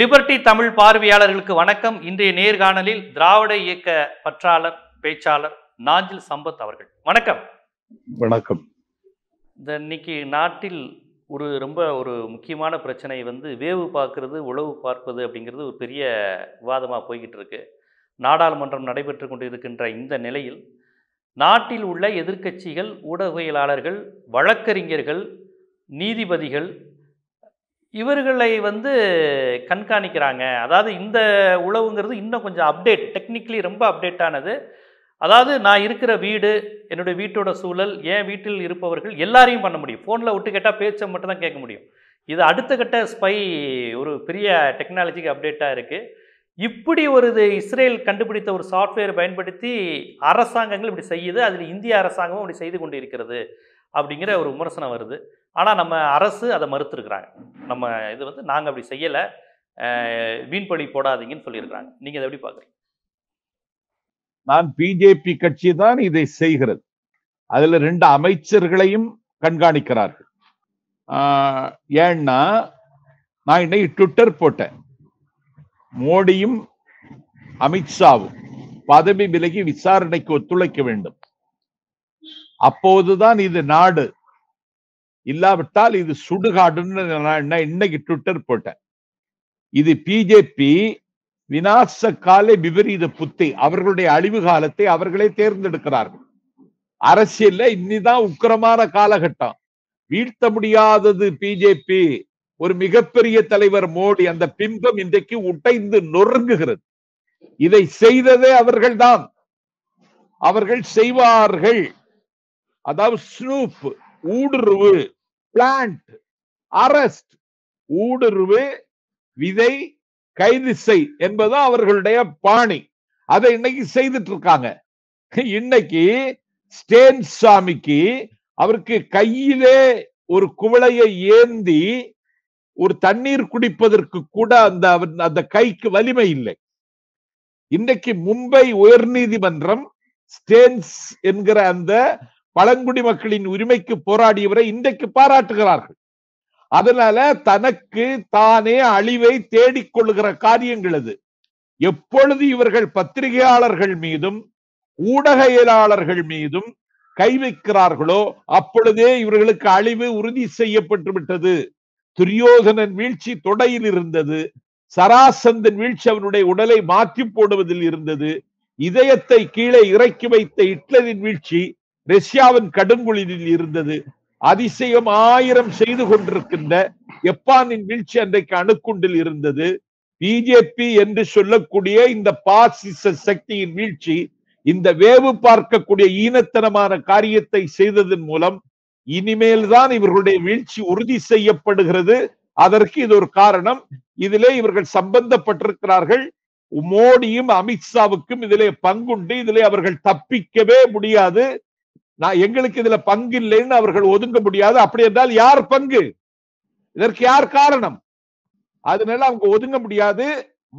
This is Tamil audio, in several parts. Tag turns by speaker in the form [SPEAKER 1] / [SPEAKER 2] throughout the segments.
[SPEAKER 1] லிபர்டி தமிழ் பார்வையாளர்களுக்கு வணக்கம் இன்றைய நேர்காணலில் திராவிட இயக்க பற்றாளர் பேச்சாளர் நாஞ்சில் சம்பத் அவர்கள் வணக்கம் வணக்கம் இந்த இன்னைக்கு நாட்டில் ஒரு ரொம்ப ஒரு முக்கியமான பிரச்சனை வந்து வேவு பார்க்கறது உழவு பார்ப்பது அப்படிங்கிறது ஒரு பெரிய விவாதமாக போய்கிட்டு இருக்கு நாடாளுமன்றம் நடைபெற்று கொண்டிருக்கின்ற இருக்கின்ற இந்த நிலையில் நாட்டில் உள்ள எதிர்க்கட்சிகள் ஊடகவியலாளர்கள் வழக்கறிஞர்கள் நீதிபதிகள் இவர்களை வந்து கண்காணிக்கிறாங்க அதாவது இந்த உளவுங்கிறது இன்னும் கொஞ்சம் அப்டேட் டெக்னிக்கலி ரொம்ப அப்டேட் ஆனது அதாவது நான் இருக்கிற வீடு என்னுடைய வீட்டோட சூழல் என் வீட்டில் இருப்பவர்கள் எல்லாரையும் பண்ண முடியும் ஃபோனில் விட்டு கேட்டால் பேச்சை மட்டும் தான் கேட்க முடியும் இது அடுத்த கட்ட ஸ்பை ஒரு பெரிய டெக்னாலஜிக்கு அப்டேட்டாக இருக்குது இப்படி ஒரு இது இஸ்ரேல் கண்டுபிடித்த ஒரு சாஃப்ட்வேர் பயன்படுத்தி அரசாங்கங்கள் இப்படி செய்யுது அதில் இந்திய அரசாங்கமும் இப்படி செய்து கொண்டு இருக்கிறது அப்படிங்கிற ஒரு விமர்சனம் வருது ஆனால் நம்ம அரசு அதை மறுத்துருக்குறாங்க நம்ம இது வந்து நாங்கள் அப்படி செய்யலை வீண் பணி போடாதீங்கன்னு சொல்லியிருக்கிறாங்க நீங்கள் அதை எப்படி பார்க்குறீங்க
[SPEAKER 2] நான் பிஜேபி கட்சி தான் இதை செய்கிறது அதில் ரெண்டு அமைச்சர்களையும் கண்காணிக்கிறார்கள் ஏன்னா நான் இன்னைக்கு ட்விட்டர் போட்டேன் மோடியும் அமித்ஷாவும் பதவி விலகி விசாரணைக்கு ஒத்துழைக்க வேண்டும் அப்போதுதான் இது நாடு இல்லாவிட்டால் இது சுடுகாடுன்னு நான் இன்னைக்கு ட்விட்டர் போட்டேன் இது பிஜேபி வினாச காலை விபரீத புத்தி அவர்களுடைய அழிவு காலத்தை அவர்களே தேர்ந்தெடுக்கிறார்கள் அரசியல்ல இன்னிதான் உக்கிரமான காலகட்டம் வீழ்த்த முடியாதது பிஜேபி ஒரு மிகப்பெரிய தலைவர் மோடி அந்த பிம்பம் இன்றைக்கு உடைந்து நொறுங்குகிறது இதை செய்ததே அவர்கள்தான் அவர்கள் செய்வார்கள் அதாவது ஸ்னூப் ஊடுருவு பிளான்ட் அரஸ்ட் ஊடுருவு விதை கைது செய் என்பது அவர்களுடைய பாணி அதை இன்னைக்கு செய்துட்டு இருக்காங்க இன்னைக்கு ஸ்டேன் சாமிக்கு அவருக்கு கையிலே ஒரு குவளையை ஏந்தி ஒரு தண்ணீர் குடிப்பதற்கு கூட அந்த அந்த கைக்கு வலிமை இல்லை இன்னைக்கு மும்பை உயர் நீதிமன்றம் ஸ்டேன்ஸ் என்கிற அந்த பழங்குடி மக்களின் உரிமைக்கு போராடியவரை இன்றைக்கு பாராட்டுகிறார்கள் அதனால தனக்கு தானே அழிவை தேடிக்கொள்ளுகிற காரியங்கள் அது எப்பொழுது இவர்கள் பத்திரிகையாளர்கள் மீதும் ஊடகையலாளர்கள் மீதும் கை வைக்கிறார்களோ அப்பொழுதே இவர்களுக்கு அழிவு உறுதி செய்யப்பட்டு விட்டது துரியோதனன் வீழ்ச்சி தொடையில் இருந்தது சராசந்தன் வீழ்ச்சி அவனுடைய உடலை மாற்றி போடுவதில் இருந்தது இதயத்தை கீழே இறக்கி வைத்த ஹிட்லரின் வீழ்ச்சி ரஷ்யாவின் கடுங்குளிரில் இருந்தது அதிசயம் ஆயிரம் செய்து கொண்டிருக்கின்ற எப்பானின் வீழ்ச்சி அன்றைக்கு அணுக்குண்டில் இருந்தது பிஜேபி என்று சொல்லக்கூடிய இந்த பாசிச சக்தியின் வீழ்ச்சி இந்த வேவு பார்க்கக்கூடிய ஈனத்தனமான காரியத்தை செய்ததன் மூலம் இனிமேல் தான் இவர்களுடைய வீழ்ச்சி உறுதி செய்யப்படுகிறது அதற்கு இது ஒரு காரணம் இதிலே இவர்கள் சம்பந்தப்பட்டிருக்கிறார்கள் மோடியும் அமித்ஷாவுக்கும் இதிலே பங்குண்டு இதிலே அவர்கள் தப்பிக்கவே முடியாது நான் எங்களுக்கு இதுல பங்கு இல்லைன்னு அவர்கள் ஒதுங்க முடியாது அப்படி என்றால் யார் பங்கு இதற்கு யார் காரணம் அதனால அவங்க ஒதுங்க முடியாது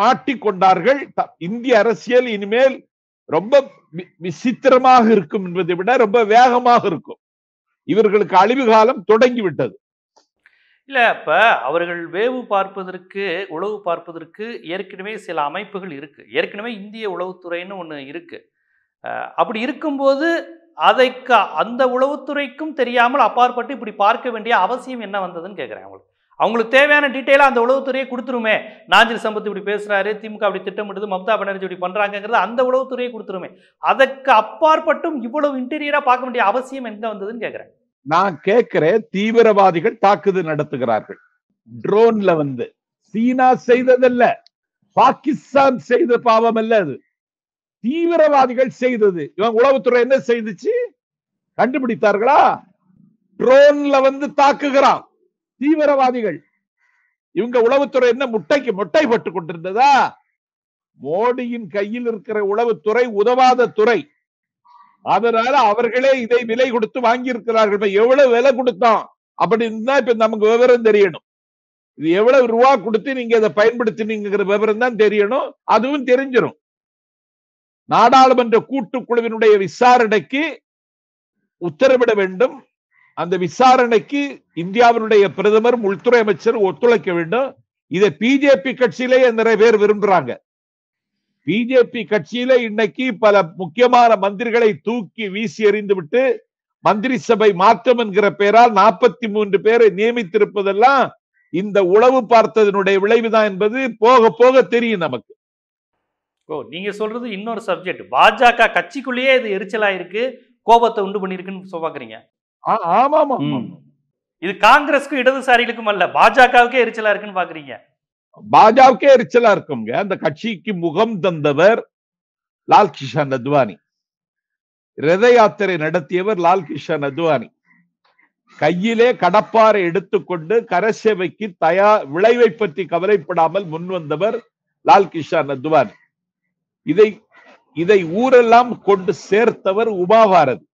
[SPEAKER 2] மாட்டிக்கொண்டார்கள் இந்திய அரசியல் இனிமேல் ரொம்ப விசித்திரமாக இருக்கும் என்பதை விட ரொம்ப வேகமாக இருக்கும் இவர்களுக்கு அழிவு காலம் தொடங்கிவிட்டது
[SPEAKER 1] இல்ல இப்ப அவர்கள் வேவு பார்ப்பதற்கு உளவு பார்ப்பதற்கு ஏற்கனவே சில அமைப்புகள் இருக்கு ஏற்கனவே இந்திய உளவுத்துறைன்னு ஒண்ணு இருக்கு அப்படி இருக்கும்போது அதைக்கு அந்த உளவுத்துறைக்கும் தெரியாமல் அப்பாற்பட்டு இப்படி பார்க்க வேண்டிய அவசியம் என்ன வந்ததுன்னு கேட்குறேன் அவங்களுக்கு அவங்களுக்கு தேவையான டீட்டெயிலாக அந்த உளவுத்துறையை கொடுத்துருமே நாஞ்சில் சம்பத் இப்படி பேசுகிறாரு திமுக அப்படி திட்டமிட்டது மம்தா பானர்ஜி இப்படி பண்ணுறாங்கிறது அந்த உளவுத்துறையை கொடுத்துருமே அதற்கு அப்பாற்பட்டும் இவ்வளவு இன்டீரியராக பார்க்க வேண்டிய அவசியம் எங்கே வந்ததுன்னு கேட்குறேன்
[SPEAKER 2] நான் கேட்கிறேன் தீவிரவாதிகள் தாக்குதல் நடத்துகிறார்கள் ட்ரோன்ல வந்து சீனா செய்ததல்ல பாகிஸ்தான் செய்த பாவம் அல்ல அது தீவிரவாதிகள் செய்தது இவங்க உளவுத்துறை என்ன செய்துச்சு கண்டுபிடித்தார்களா ட்ரோன்ல வந்து தாக்குகிறான் தீவிரவாதிகள் இவங்க உளவுத்துறை என்ன முட்டைக்கு முட்டை பட்டு கொண்டிருந்ததா மோடியின் கையில் இருக்கிற உளவுத்துறை உதவாத துறை அதனால அவர்களே இதை விலை கொடுத்து வாங்கி இருக்கிறார்கள் இப்ப எவ்வளவு விலை கொடுத்தோம் அப்படின்னு தான் இப்ப நமக்கு விவரம் தெரியணும் இது எவ்வளவு ரூபா கொடுத்து நீங்க அதை பயன்படுத்தினீங்கிற விவரம் தான் தெரியணும் அதுவும் தெரிஞ்சிடும் நாடாளுமன்ற கூட்டுக்குழுவினுடைய விசாரணைக்கு உத்தரவிட வேண்டும் அந்த விசாரணைக்கு இந்தியாவினுடைய பிரதமரும் உள்துறை அமைச்சரும் ஒத்துழைக்க வேண்டும் இதை பிஜேபி கட்சியிலேயே நிறைய பேர் விரும்புறாங்க பிஜேபி கட்சியில இன்னைக்கு பல முக்கியமான மந்திரிகளை தூக்கி வீசி எறிந்து விட்டு மந்திரி சபை மாற்றம் என்கிற பெயரால் நாற்பத்தி மூன்று பேரை நியமித்திருப்பதெல்லாம் இந்த உளவு பார்த்ததனுடைய விளைவுதான் என்பது போக போக தெரியும் நமக்கு
[SPEAKER 1] ஓ நீங்கள் சொல்கிறது இன்னொரு சப்ஜெக்ட் பாஜக கட்சிக்குள்ளேயே இது எரிச்சலாக இருக்கு கோபத்தை உண்டு பண்ணியிருக்குன்னு பார்க்குறீங்க இது காங்கிரஸ்க்கும் இடதுசாரிகளுக்கும் அல்ல பாஜகவுக்கே எரிச்சலா இருக்குன்னு பாக்குறீங்க
[SPEAKER 2] பாஜகவுக்கே எரிச்சலா இருக்குங்க அந்த கட்சிக்கு முகம் தந்தவர் லால் கிஷான் அத்வானி ரத யாத்திரை நடத்தியவர் லால் கிஷான் அத்வானி கையிலே கடப்பாறை எடுத்துக்கொண்டு கரசேவைக்கு தயார் விளைவை பற்றி கவலைப்படாமல் முன் வந்தவர் லால் கிஷான் அத்வானி இதை இதை ஊரெல்லாம் கொண்டு சேர்த்தவர் உமாவாரதி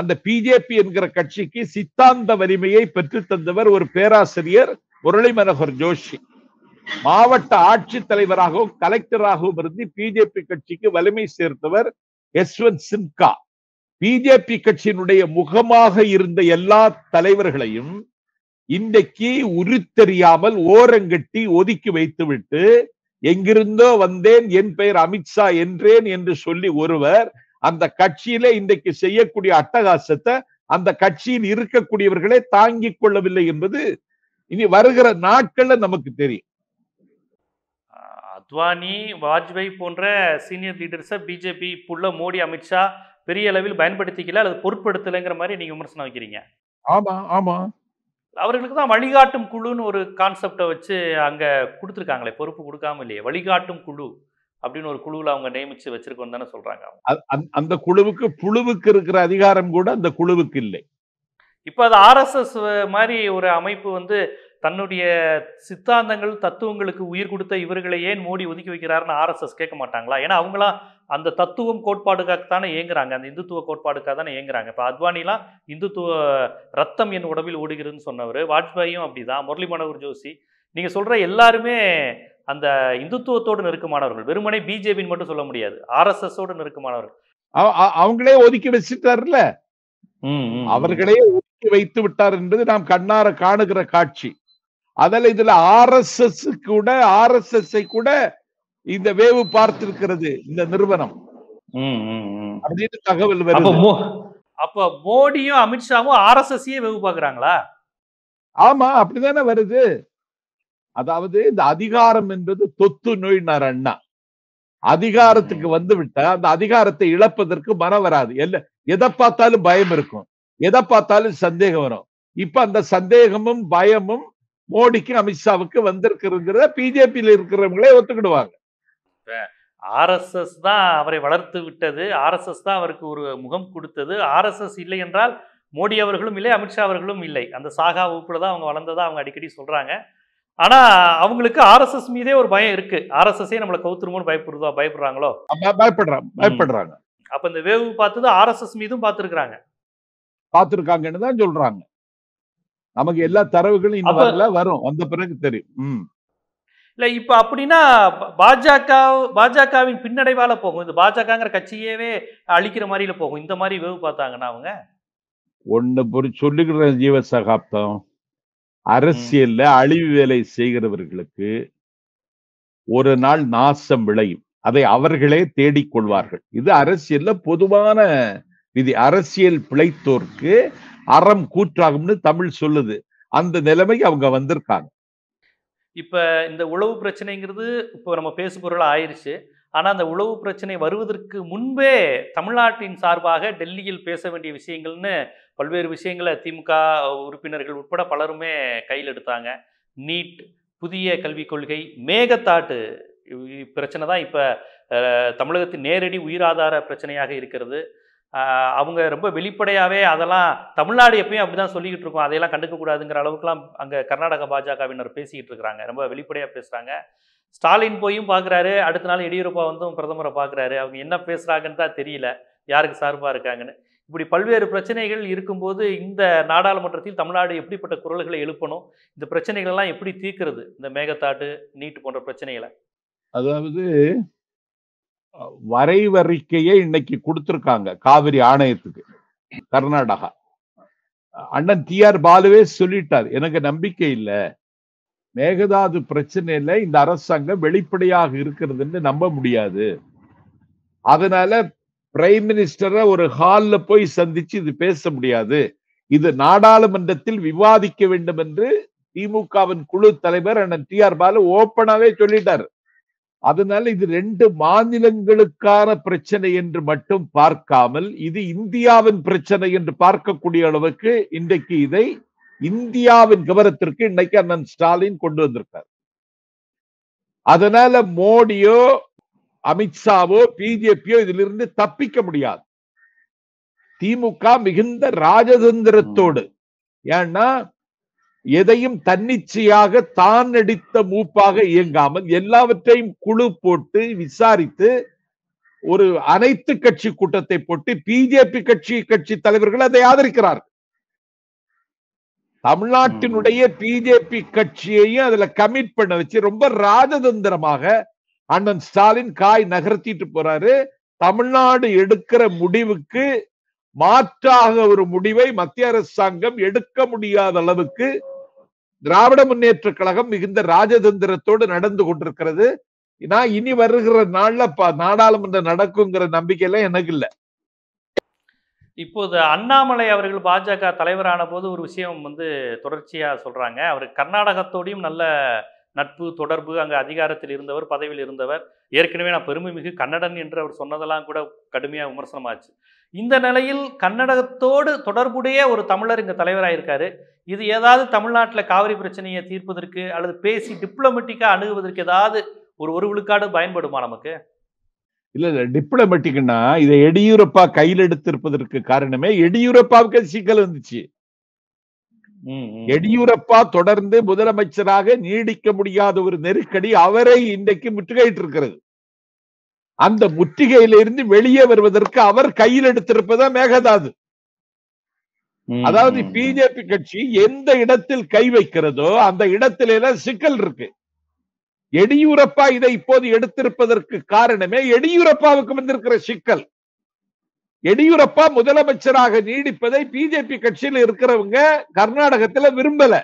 [SPEAKER 2] அந்த பிஜேபி என்கிற கட்சிக்கு சித்தாந்த வலிமையை பெற்று தந்தவர் ஒரு பேராசிரியர் முரளி மனோகர் ஜோஷி மாவட்ட ஆட்சித்தலைவராகவும் கலெக்டராகவும் இருந்து பிஜேபி கட்சிக்கு வலிமை சேர்த்தவர் யஸ்வந்த் சின்கா பிஜேபி கட்சியினுடைய முகமாக இருந்த எல்லா தலைவர்களையும் இன்றைக்கு உருத்தெரியாமல் ஓரங்கட்டி ஒதுக்கி வைத்துவிட்டு எங்கிருந்தோ வந்தேன் என் பெயர் அமித்ஷா என்றேன் என்று சொல்லி ஒருவர் அந்த கட்சியிலே இன்றைக்கு செய்யக்கூடிய அட்டகாசத்தை அந்த கட்சியில் இருக்கக்கூடியவர்களே தாங்கிக் கொள்ளவில்லை என்பது இனி வருகிற நாட்கள்ல நமக்கு தெரியும்
[SPEAKER 1] அத்வானி வாஜ்பாய் போன்ற சீனியர் லீடர்ஸை பிஜேபி புள்ள மோடி அமித்ஷா பெரிய அளவில் பயன்படுத்திக்கல அல்லது பொருட்படுத்தலைங்கிற மாதிரி நீங்க விமர்சனம் வைக்கிறீங்க ஆமா ஆமா அவர்களுக்கு தான் வழிகாட்டும் குழுன்னு ஒரு கான்செப்டை வச்சு அங்கே கொடுத்துருக்காங்களே பொறுப்பு கொடுக்காம இல்லையே வழிகாட்டும் குழு அப்படின்னு ஒரு குழுவில் அவங்க நியமிச்சு வச்சிருக்கோம் தானே சொல்றாங்க
[SPEAKER 2] அந்த குழுவுக்கு புழுவுக்கு இருக்கிற அதிகாரம் கூட அந்த குழுவுக்கு இல்லை
[SPEAKER 1] இப்போ அது ஆர்எஸ்எஸ் மாதிரி ஒரு அமைப்பு வந்து தன்னுடைய சித்தாந்தங்கள் தத்துவங்களுக்கு உயிர் கொடுத்த இவர்களை ஏன் மோடி ஒதுக்கி வைக்கிறாருன்னு ஆர்எஸ்எஸ் கேட்க மாட்டாங்களா ஏன்னா அவங்களாம் அந்த தத்துவம் கோட்பாடுக்காக தானே ஏங்குறாங்க அந்த இந்துத்துவ கோட்பாடுக்காக தானே ஏங்குறாங்க இப்போ அத்வானிலாம் இந்துத்துவ ரத்தம் என் உடம்பில் ஓடுகிறதுன்னு சொன்னவர் வாஜ்பாயும் அப்படி தான் முரளி மனோகர் ஜோஷி நீங்கள் சொல்கிற எல்லாருமே அந்த இந்துத்துவத்தோடு நெருக்கமானவர்கள் வெறுமனே பிஜேபின்னு மட்டும் சொல்ல முடியாது ஆர்எஸ்எஸோடு நெருக்கமானவர்கள்
[SPEAKER 2] அவங்களே ஒதுக்கி வச்சுட்டார்ல அவர்களே ஒதுக்கி வைத்து விட்டார் என்பது நாம் கண்ணார காணுகிற காட்சி அதில் இதுல ஆர்எஸ்எஸ் கூட எஸ் கூட இந்த வேவு பார்த்திருக்கிறது இந்த நிறுவனம்
[SPEAKER 1] அப்படின்னு தகவல் வருது அப்ப மோடியும் அமித்ஷாவும் ஆர்எஸ்எஸ்யே வேவு பாக்குறாங்களா
[SPEAKER 2] ஆமா அப்படிதானே வருது அதாவது இந்த அதிகாரம் என்பது தொத்து நோய் அண்ணா அதிகாரத்துக்கு வந்து விட்டா அந்த அதிகாரத்தை இழப்பதற்கு மனம் வராது எல்ல எதை பார்த்தாலும் பயம் இருக்கும் எதை பார்த்தாலும் சந்தேகம் வரும் இப்ப அந்த சந்தேகமும் பயமும் மோடிக்கு அமித்ஷாவுக்கு வந்திருக்கிறதுங்கிறத பிஜேபியில் இருக்கிறவங்களே ஒத்துக்கிடுவாங்க
[SPEAKER 1] ஆர்எஸ்எஸ் தான் அவரை வளர்த்து விட்டது ஆர்எஸ்எஸ் தான் அவருக்கு ஒரு முகம் கொடுத்தது ஆர்எஸ்எஸ் இல்லை என்றால் மோடி அவர்களும் இல்லை அமித்ஷா அவர்களும் இல்லை அந்த சாகா வகுப்பில் தான் அவங்க வளர்ந்ததா அவங்க அடிக்கடி சொல்கிறாங்க ஆனால் அவங்களுக்கு ஆர்எஸ்எஸ் மீதே ஒரு பயம் இருக்கு ஆர்எஸ்எஸ்ஸே நம்மளை கவுத்துருமோன்னு பயப்படுதோ பயப்படுறாங்களோ
[SPEAKER 2] பயப்படுறாங்க பயப்படுறாங்க
[SPEAKER 1] அப்போ இந்த வேவு பார்த்தது ஆர்எஸ்எஸ் மீதும் பார்த்துருக்குறாங்க
[SPEAKER 2] பார்த்துருக்காங்கன்னு தான் சொல்கிறாங்க நமக்கு எல்லா தரவுகளும் இன்னும் வரல வரும் வந்த பிறகு தெரியும்
[SPEAKER 1] இல்ல இப்ப அப்படின்னா பாஜக பாஜகவின் பின்னடைவால போகும் இந்த பாஜகங்கிற கட்சியவே அழிக்கிற மாதிரில போகும் இந்த மாதிரி வேவு பார்த்தாங்கன்னா அவங்க
[SPEAKER 2] ஒண்ணு பொறி சொல்லுகிற ஜீவ சகாப்தம் அரசியல்ல அழிவு வேலை செய்கிறவர்களுக்கு ஒரு நாள் நாசம் விளையும் அதை அவர்களே தேடிக்கொள்வார்கள் இது அரசியல்ல பொதுவான விதி அரசியல் பிழைத்தோர்க்கு அறம் கூற்றாகும்னு தமிழ் சொல்லுது அந்த நிலைமைக்கு அவங்க வந்திருக்காங்க
[SPEAKER 1] இப்ப இந்த உழவு பிரச்சனைங்கிறது இப்போ நம்ம பேசுபொருளாக ஆயிடுச்சு ஆனால் அந்த உளவு பிரச்சனை வருவதற்கு முன்பே தமிழ்நாட்டின் சார்பாக டெல்லியில் பேச வேண்டிய விஷயங்கள்னு பல்வேறு விஷயங்களை திமுக உறுப்பினர்கள் உட்பட பலருமே கையில் எடுத்தாங்க நீட் புதிய கல்விக் கொள்கை மேகத்தாட்டு பிரச்சனை தான் இப்போ தமிழகத்தின் நேரடி உயிராதார பிரச்சனையாக இருக்கிறது அவங்க ரொம்ப வெளிப்படையாகவே அதெல்லாம் தமிழ்நாடு எப்பயும் அப்படி தான் சொல்லிக்கிட்டு இருக்கோம் அதையெல்லாம் கண்டுக்கக்கூடாதுங்கிற அளவுக்குலாம் அங்கே கர்நாடக பாஜகவினர் பேசிக்கிட்டு இருக்கிறாங்க ரொம்ப வெளிப்படையாக பேசுகிறாங்க ஸ்டாலின் போயும் பார்க்குறாரு அடுத்த நாள் எடியூரப்பா வந்தும் பிரதமரை பார்க்குறாரு அவங்க என்ன பேசுகிறாங்கன்னு தான் தெரியல யாருக்கு சார்பாக இருக்காங்கன்னு இப்படி பல்வேறு பிரச்சனைகள் இருக்கும்போது இந்த நாடாளுமன்றத்தில் தமிழ்நாடு எப்படிப்பட்ட குரல்களை எழுப்பணும் இந்த பிரச்சனைகள்லாம் எப்படி தீர்க்கிறது இந்த மேகத்தாட்டு நீட்டு போன்ற பிரச்சனைகளை
[SPEAKER 2] அதாவது வரைவறிக்கையை இன்னைக்கு கொடுத்துருக்காங்க காவிரி ஆணையத்துக்கு கர்நாடகா அண்ணன் டி ஆர் பாலுவே சொல்லிட்டார் எனக்கு நம்பிக்கை இல்லை மேகதாது பிரச்சனையில இந்த அரசாங்கம் வெளிப்படையாக இருக்கிறதுன்னு நம்ப முடியாது அதனால பிரைம் மினிஸ்டரை ஒரு ஹால்ல போய் சந்திச்சு இது பேச முடியாது இது நாடாளுமன்றத்தில் விவாதிக்க வேண்டும் என்று திமுகவின் குழு தலைவர் அண்ணன் டி ஆர் பாலு ஓப்பனாவே சொல்லிட்டார் அதனால இது ரெண்டு மாநிலங்களுக்கான பிரச்சனை என்று மட்டும் பார்க்காமல் இது இந்தியாவின் பிரச்சனை என்று பார்க்கக்கூடிய அளவுக்கு இன்றைக்கு இதை இந்தியாவின் கவனத்திற்கு இன்னைக்கு அண்ணன் ஸ்டாலின் கொண்டு வந்திருக்கார் அதனால மோடியோ அமித்ஷாவோ பிஜேபியோ இதிலிருந்து தப்பிக்க முடியாது திமுக மிகுந்த ராஜதந்திரத்தோடு ஏன்னா எதையும் தன்னிச்சையாக தான் அடித்த மூப்பாக இயங்காமல் எல்லாவற்றையும் குழு போட்டு விசாரித்து ஒரு அனைத்து கட்சி கூட்டத்தை போட்டு பிஜேபி கட்சி கட்சி தலைவர்கள் அதை ஆதரிக்கிறார் தமிழ்நாட்டினுடைய பிஜேபி கட்சியையும் அதுல கமிட் பண்ண வச்சு ரொம்ப ராஜதந்திரமாக அண்ணன் ஸ்டாலின் காய் நகர்த்திட்டு போறாரு தமிழ்நாடு எடுக்கிற முடிவுக்கு மாற்றாக ஒரு முடிவை மத்திய அரசாங்கம் எடுக்க முடியாத அளவுக்கு திராவிட முன்னேற்ற கழகம் மிகுந்த ராஜதந்திரத்தோடு நடந்து கொண்டிருக்கிறது நான் இனி வருகிற நாள்ல நாடாளுமன்றம் நடக்குங்கிற எல்லாம் எனக்கு இல்லை
[SPEAKER 1] இப்போது அண்ணாமலை அவர்கள் பாஜக தலைவரான போது ஒரு விஷயம் வந்து தொடர்ச்சியா சொல்றாங்க அவர் கர்நாடகத்தோடையும் நல்ல நட்பு தொடர்பு அங்கே அதிகாரத்தில் இருந்தவர் பதவியில் இருந்தவர் ஏற்கனவே நான் பெருமை மிகு கன்னடன் என்று அவர் சொன்னதெல்லாம் கூட கடுமையாக விமர்சனமாச்சு இந்த நிலையில் கன்னடத்தோடு தொடர்புடைய ஒரு தமிழர் இங்கே தலைவராக இருக்காரு இது ஏதாவது தமிழ்நாட்டில் காவிரி பிரச்சனையை தீர்ப்பதற்கு அல்லது பேசி டிப்ளமெட்டிக்காக அணுகுவதற்கு ஏதாவது ஒரு ஒரு விழுக்காடு பயன்படுமா நமக்கு
[SPEAKER 2] இல்ல இல்ல டிப்ளமேட்டிக்னா இதை எடியூரப்பா கையில் எடுத்திருப்பதற்கு காரணமே எடியூரப்பாவுக்கு சிக்கல் வந்துச்சு எடியூரப்பா தொடர்ந்து முதலமைச்சராக நீடிக்க முடியாத ஒரு நெருக்கடி அவரை இன்றைக்கு முற்றுகையிட்டு இருக்கிறது அந்த முற்றுகையிலிருந்து வெளியே வருவதற்கு அவர் கையில் எடுத்திருப்பதா மேகதாது அதாவது பிஜேபி கட்சி எந்த இடத்தில் கை வைக்கிறதோ அந்த இடத்தில சிக்கல் இருக்கு எடியூரப்பா இதை இப்போது எடுத்திருப்பதற்கு காரணமே எடியூரப்பாவுக்கு வந்திருக்கிற சிக்கல் எடியூரப்பா முதலமைச்சராக நீடிப்பதை பிஜேபி கட்சியில் இருக்கிறவங்க கர்நாடகத்துல விரும்பல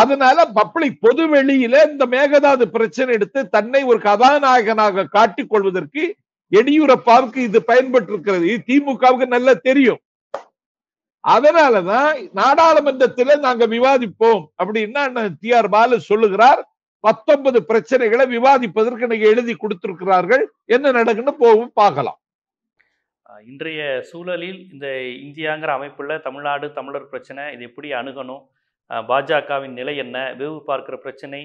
[SPEAKER 2] அதனால பப்ளிக் பொது வெளியில இந்த மேகதாது பிரச்சனை எடுத்து தன்னை ஒரு கதாநாயகனாக காட்டிக் கொள்வதற்கு எடியூரப்பாவுக்கு இது பயன்பட்டு இருக்கிறது இது திமுகவுக்கு நல்லா தெரியும் அதனாலதான் நாடாளுமன்றத்தில் நாங்க விவாதிப்போம் அப்படின்னா டி ஆர் பாலு சொல்லுகிறார் பத்தொன்பது பிரச்சனைகளை விவாதிப்பதற்கு நீங்க எழுதி கொடுத்திருக்கிறார்கள் என்ன நடக்குன்னு போகும் பார்க்கலாம்
[SPEAKER 1] இன்றைய சூழலில் இந்த இந்தியாங்கிற அமைப்பில் தமிழ்நாடு தமிழர் பிரச்சனை இது எப்படி அணுகணும் பாஜகவின் நிலை என்ன வேவு பார்க்கிற பிரச்சனை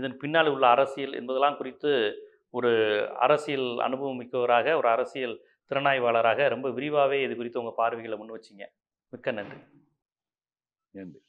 [SPEAKER 1] இதன் பின்னால் உள்ள அரசியல் என்பதெல்லாம் குறித்து ஒரு அரசியல் அனுபவம் மிக்கவராக ஒரு அரசியல் திறனாய்வாளராக ரொம்ப விரிவாகவே இது குறித்து உங்கள் பார்வைகளை முன் வச்சிங்க மிக்க நன்றி
[SPEAKER 2] நன்றி